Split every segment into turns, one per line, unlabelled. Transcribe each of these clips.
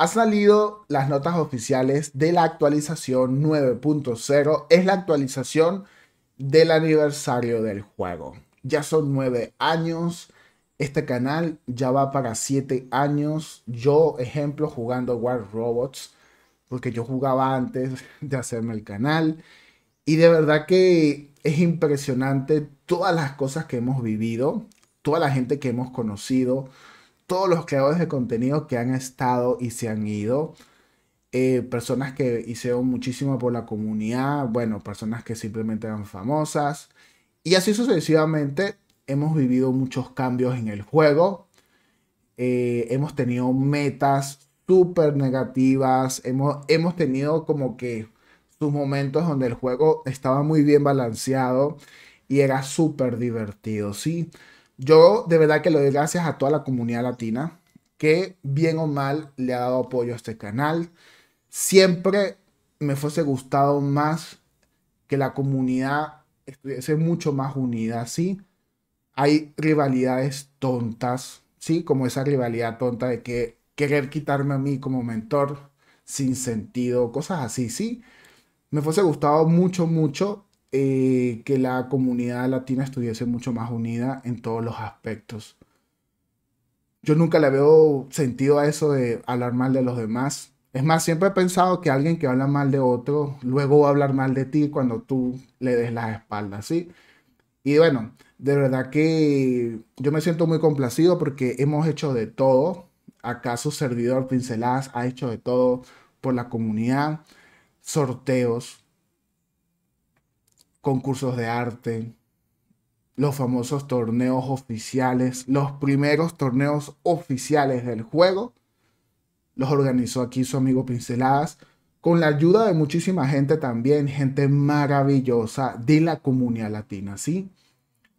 Ha salido las notas oficiales de la actualización 9.0. Es la actualización del aniversario del juego. Ya son nueve años. Este canal ya va para siete años. Yo, ejemplo, jugando War Robots. Porque yo jugaba antes de hacerme el canal. Y de verdad que es impresionante todas las cosas que hemos vivido. Toda la gente que hemos conocido todos los creadores de contenido que han estado y se han ido. Eh, personas que hicieron muchísimo por la comunidad, bueno, personas que simplemente eran famosas. Y así sucesivamente hemos vivido muchos cambios en el juego. Eh, hemos tenido metas súper negativas. Hemos, hemos tenido como que sus momentos donde el juego estaba muy bien balanceado y era súper divertido, ¿sí? sí yo de verdad que le doy gracias a toda la comunidad latina que bien o mal le ha dado apoyo a este canal. Siempre me fuese gustado más que la comunidad estuviese mucho más unida, ¿sí? Hay rivalidades tontas, ¿sí? Como esa rivalidad tonta de que querer quitarme a mí como mentor sin sentido, cosas así, ¿sí? Me fuese gustado mucho, mucho eh, que la comunidad latina estuviese mucho más unida en todos los aspectos. Yo nunca le veo sentido a eso de hablar mal de los demás. Es más, siempre he pensado que alguien que habla mal de otro, luego va a hablar mal de ti cuando tú le des las espaldas, ¿sí? Y bueno, de verdad que yo me siento muy complacido porque hemos hecho de todo. Acaso servidor Pinceladas ha hecho de todo por la comunidad. Sorteos, concursos de arte, los famosos torneos oficiales, los primeros torneos oficiales del juego, los organizó aquí su amigo Pinceladas, con la ayuda de muchísima gente también, gente maravillosa de la comunidad latina, ¿sí?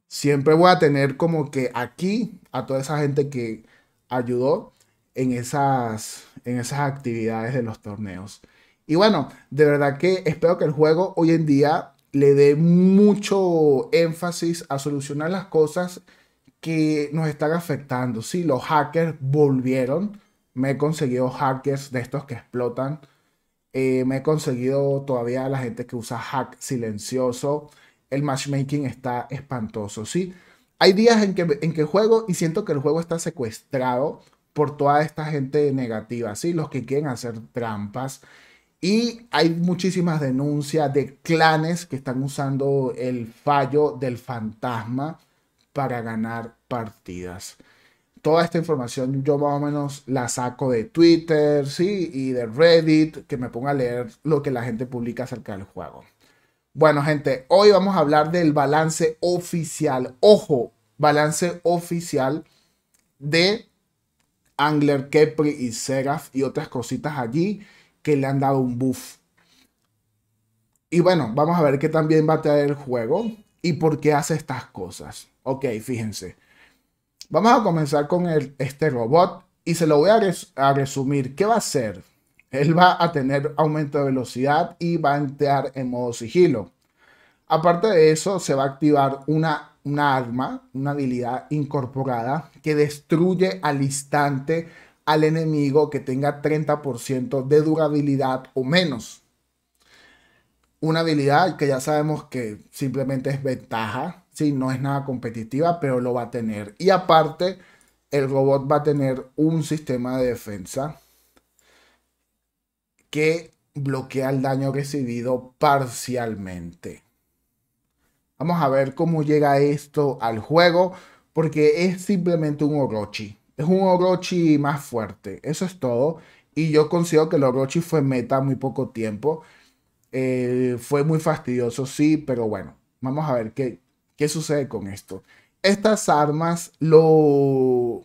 Siempre voy a tener como que aquí a toda esa gente que ayudó en esas, en esas actividades de los torneos. Y bueno, de verdad que espero que el juego hoy en día le dé mucho énfasis a solucionar las cosas que nos están afectando. Sí, los hackers volvieron. Me he conseguido hackers de estos que explotan. Eh, me he conseguido todavía la gente que usa hack silencioso. El matchmaking está espantoso, ¿sí? Hay días en que, en que juego y siento que el juego está secuestrado por toda esta gente negativa, ¿sí? Los que quieren hacer trampas. Y hay muchísimas denuncias de clanes que están usando el fallo del fantasma para ganar partidas. Toda esta información yo más o menos la saco de Twitter, sí, y de Reddit, que me ponga a leer lo que la gente publica acerca del juego. Bueno, gente, hoy vamos a hablar del balance oficial. Ojo, balance oficial de Angler Kepri y Seraph y otras cositas allí que le han dado un buff. Y bueno, vamos a ver qué también va a traer el juego y por qué hace estas cosas. Ok, fíjense. Vamos a comenzar con el, este robot y se lo voy a, resumir. ¿Qué va a hacer? Él va a tener aumento de velocidad y va a entrar en modo sigilo. Aparte de eso, se va a activar una, una arma, una habilidad incorporada que destruye al instante al enemigo que tenga 30% de durabilidad o menos. Una habilidad que ya sabemos que simplemente es ventaja, Si no es nada competitiva, pero lo va a tener. Y aparte, el robot va a tener un sistema de defensa que bloquea el daño recibido parcialmente. Vamos a ver cómo llega esto al juego, porque es simplemente un Orochi es un Orochi más fuerte. Eso es todo. Y yo considero que el Orochi fue meta muy poco tiempo. Eh, fue muy fastidioso, sí, pero bueno, vamos a ver qué, qué sucede con esto. Estas armas, lo,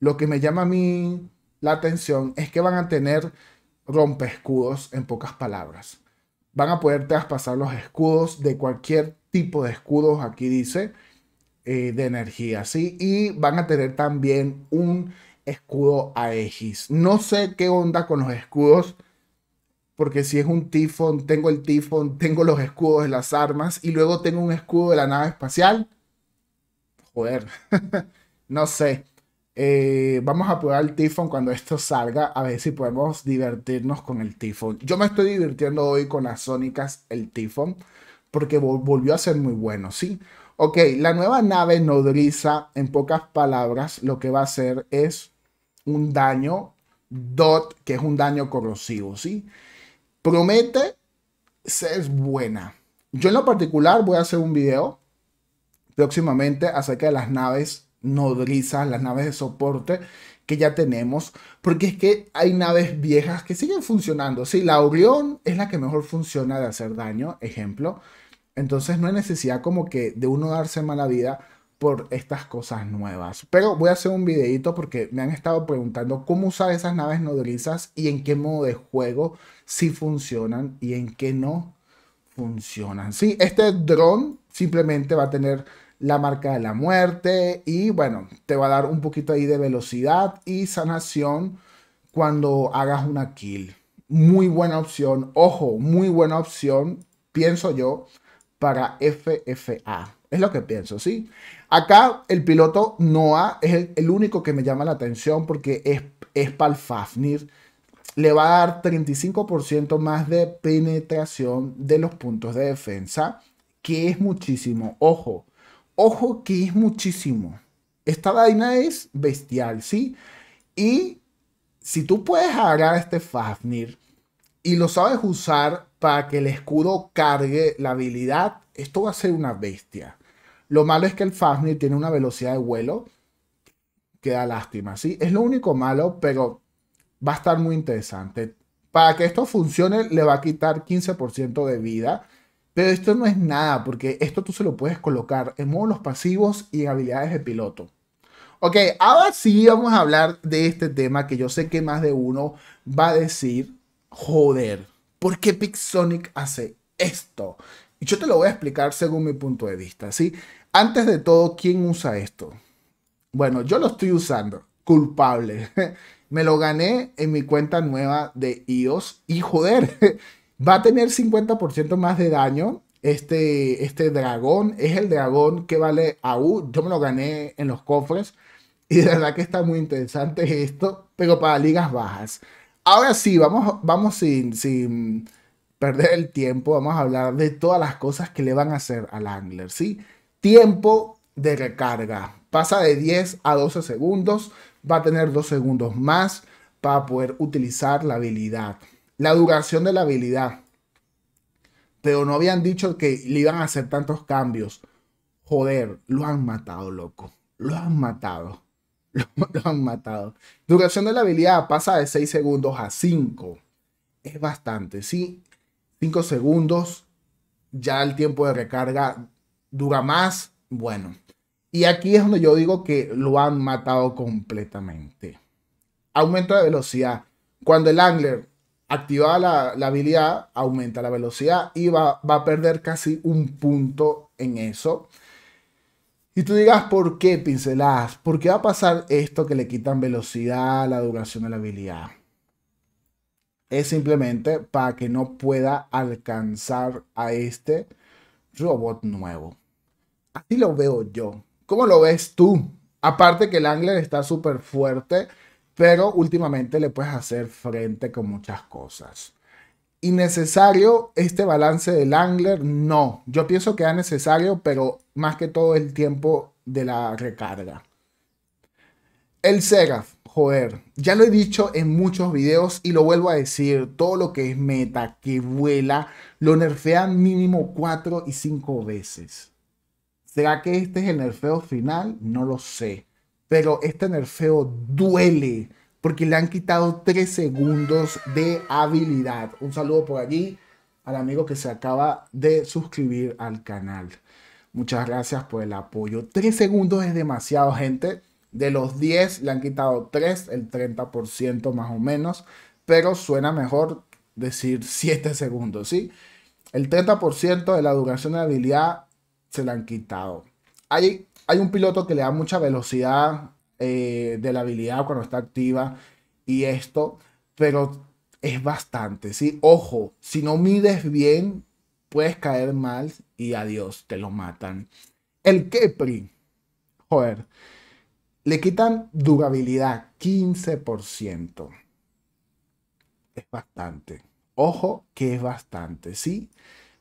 lo que me llama a mí la atención es que van a tener rompe en pocas palabras. Van a poder traspasar los escudos de cualquier tipo de escudos, aquí dice. Eh, de energía, ¿sí? Y van a tener también un escudo Aegis. No sé qué onda con los escudos, porque si es un tifón, tengo el tifón, tengo los escudos de las armas y luego tengo un escudo de la nave espacial. Joder, no sé. Eh, vamos a probar el tifón cuando esto salga, a ver si podemos divertirnos con el tifón. Yo me estoy divirtiendo hoy con las sónicas, el tifón, porque volvió a ser muy bueno, ¿sí? sí Ok, la nueva nave nodriza, en pocas palabras, lo que va a hacer es un daño DOT, que es un daño corrosivo, ¿sí? Promete ser buena. Yo en lo particular voy a hacer un video próximamente acerca de las naves nodrizas, las naves de soporte que ya tenemos, porque es que hay naves viejas que siguen funcionando. Sí, la Orión es la que mejor funciona de hacer daño, ejemplo. Entonces no hay necesidad como que de uno darse mala vida por estas cosas nuevas. Pero voy a hacer un videito porque me han estado preguntando cómo usar esas naves nodrizas y en qué modo de juego si funcionan y en qué no funcionan. Sí, este dron simplemente va a tener la marca de la muerte y bueno, te va a dar un poquito ahí de velocidad y sanación cuando hagas una kill. Muy buena opción, ojo, muy buena opción, pienso yo para FFA. Es lo que pienso, ¿sí? Acá el piloto Noah es el, único que me llama la atención porque es, para el Fafnir. Le va a dar 35% más de penetración de los puntos de defensa, que es muchísimo. Ojo, ojo que es muchísimo. Esta vaina es bestial, ¿sí? Y si tú puedes agarrar este Fafnir y lo sabes usar para que el escudo cargue la habilidad, esto va a ser una bestia. Lo malo es que el Fafnir tiene una velocidad de vuelo que da lástima, ¿sí? Es lo único malo, pero va a estar muy interesante. Para que esto funcione, le va a quitar 15% de vida. Pero esto no es nada, porque esto tú se lo puedes colocar en modos pasivos y habilidades de piloto. Ok, ahora sí vamos a hablar de este tema que yo sé que más de uno va a decir, joder, ¿Por qué Pixonic hace esto? Y yo te lo voy a explicar según mi punto de vista, ¿sí? Antes de todo, ¿quién usa esto? Bueno, yo lo estoy usando, culpable. Me lo gané en mi cuenta nueva de iOS y joder, va a tener 50% más de daño este, este dragón. Es el dragón que vale AU. Yo me lo gané en los cofres. Y de verdad que está muy interesante esto, pero para ligas bajas. Ahora sí, vamos, vamos sin, perder el tiempo, vamos a hablar de todas las cosas que le van a hacer al angler, ¿sí? Tiempo de recarga. Pasa de 10 a 12 segundos, va a tener 2 segundos más para poder utilizar la habilidad. La duración de la habilidad. Pero no habían dicho que le iban a hacer tantos cambios. Joder, lo han matado, loco. Lo han matado. Lo, han matado. Duración de la habilidad pasa de 6 segundos a 5. Es bastante, ¿sí? 5 segundos. Ya el tiempo de recarga dura más. Bueno. Y aquí es donde yo digo que lo han matado completamente. Aumento de velocidad. Cuando el angler activa la, habilidad, aumenta la velocidad y va, va a perder casi un punto en eso. Y tú digas, ¿por qué pinceladas? ¿Por qué va a pasar esto que le quitan velocidad, la duración de la habilidad? Es simplemente para que no pueda alcanzar a este robot nuevo. Así lo veo yo. ¿Cómo lo ves tú? Aparte que el Angler está súper fuerte, pero últimamente le puedes hacer frente con muchas cosas. ¿Y necesario este balance del angler? No, yo pienso que es necesario, pero más que todo el tiempo de la recarga. El Seraph, joder, ya lo he dicho en muchos videos y lo vuelvo a decir, todo lo que es meta, que vuela, lo nerfean mínimo 4 y 5 veces. ¿Será que este es el nerfeo final? No lo sé. Pero este nerfeo duele porque le han quitado 3 segundos de habilidad. Un saludo por allí al amigo que se acaba de suscribir al canal. Muchas gracias por el apoyo. 3 segundos es demasiado, gente. De los 10 le han quitado 3, el 30% más o menos. Pero suena mejor decir 7 segundos, ¿sí? El 30% de la duración de habilidad se la han quitado. Hay, hay un piloto que le da mucha velocidad eh, de la habilidad cuando está activa y esto, pero es bastante, ¿sí? Ojo, si no mides bien, puedes caer mal y adiós, te lo matan. El Kepri, joder, le quitan durabilidad 15%. Es bastante. Ojo que es bastante, ¿sí?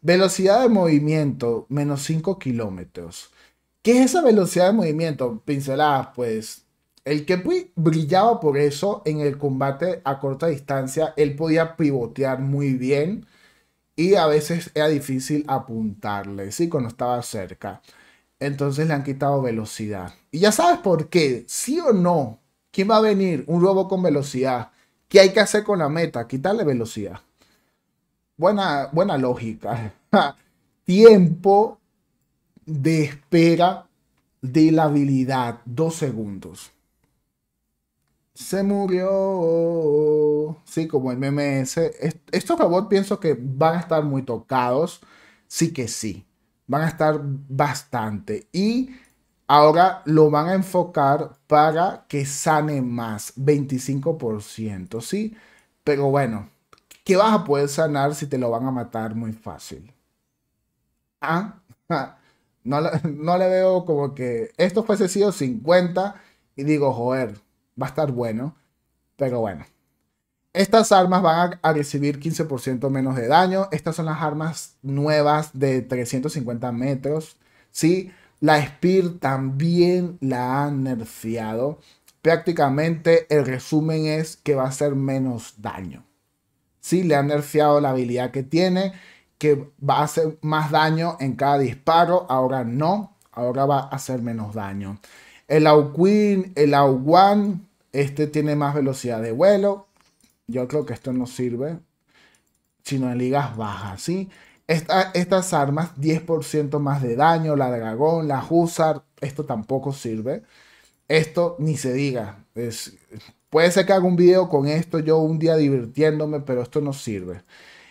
Velocidad de movimiento, menos 5 kilómetros. ¿Qué es esa velocidad de movimiento? Pinceladas, pues el que brillaba por eso en el combate a corta distancia. Él podía pivotear muy bien y a veces era difícil apuntarle, ¿sí? Cuando estaba cerca. Entonces le han quitado velocidad. Y ya sabes por qué, sí o no. ¿Quién va a venir? Un robo con velocidad. ¿Qué hay que hacer con la meta? Quitarle velocidad. Buena, buena lógica. Tiempo de espera de la habilidad. Dos segundos se murió. Sí, como el MMS. Estos robots pienso que van a estar muy tocados. Sí que sí. Van a estar bastante. Y ahora lo van a enfocar para que sane más. 25%, ¿sí? Pero bueno, ¿qué vas a poder sanar si te lo van a matar muy fácil? Ah, no, no le veo como que esto fuese sido 50 y digo, joder, va a estar bueno. Pero bueno. Estas armas van a, recibir 15% menos de daño. Estas son las armas nuevas de 350 metros. ¿sí? La Spear también la han nerfeado. Prácticamente el resumen es que va a hacer menos daño. ¿sí? Le han nerfeado la habilidad que tiene, que va a hacer más daño en cada disparo. Ahora no, ahora va a hacer menos daño. El Queen, el Auguan, este tiene más velocidad de vuelo. Yo creo que esto no sirve, sino en ligas bajas, ¿sí? estas armas, 10% más de daño, la dragón, la Hussar, esto tampoco sirve. Esto ni se diga. puede ser que haga un video con esto yo un día divirtiéndome, pero esto no sirve.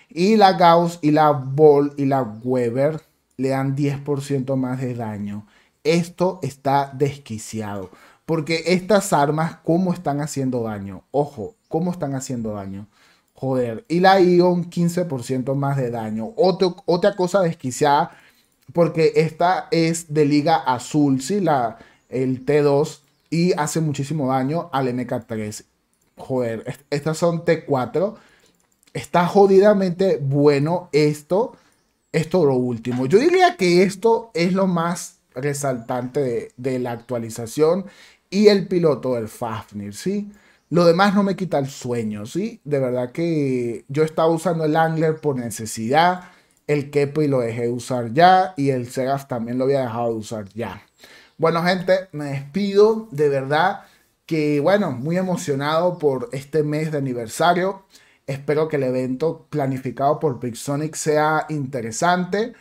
Y la Gauss y la Ball y la Weber le dan 10% más de daño. Esto está desquiciado. Porque estas armas, ¿cómo están haciendo daño? Ojo, ¿cómo están haciendo daño? Joder, y la Ion 15% más de daño. otra cosa desquiciada, porque esta es de liga azul, ¿sí? La, el T2 y hace muchísimo daño al MK3. Joder, estas son T4. Está jodidamente bueno esto. Esto lo último. Yo diría que esto es lo más resaltante de la actualización y el piloto, el Fafnir, ¿sí? Lo demás no me quita el sueño, ¿sí? De verdad que yo estaba usando el Angler por necesidad, el y lo dejé de usar ya y el Segas también lo había dejado de usar ya. Bueno, gente, me despido, de verdad que, bueno, muy emocionado por este mes de aniversario. Espero que el evento planificado por Pixonic sea interesante.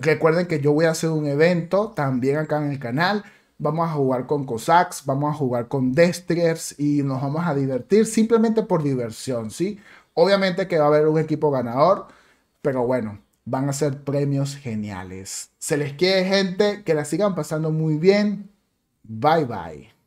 Recuerden que yo voy a hacer un evento también acá en el canal vamos a jugar con Cossacks, vamos a jugar con Destriers y nos vamos a divertir simplemente por diversión, ¿sí? Obviamente que va a haber un equipo ganador, pero bueno, van a ser premios geniales. Se les quiere gente, que la sigan pasando muy bien. Bye bye.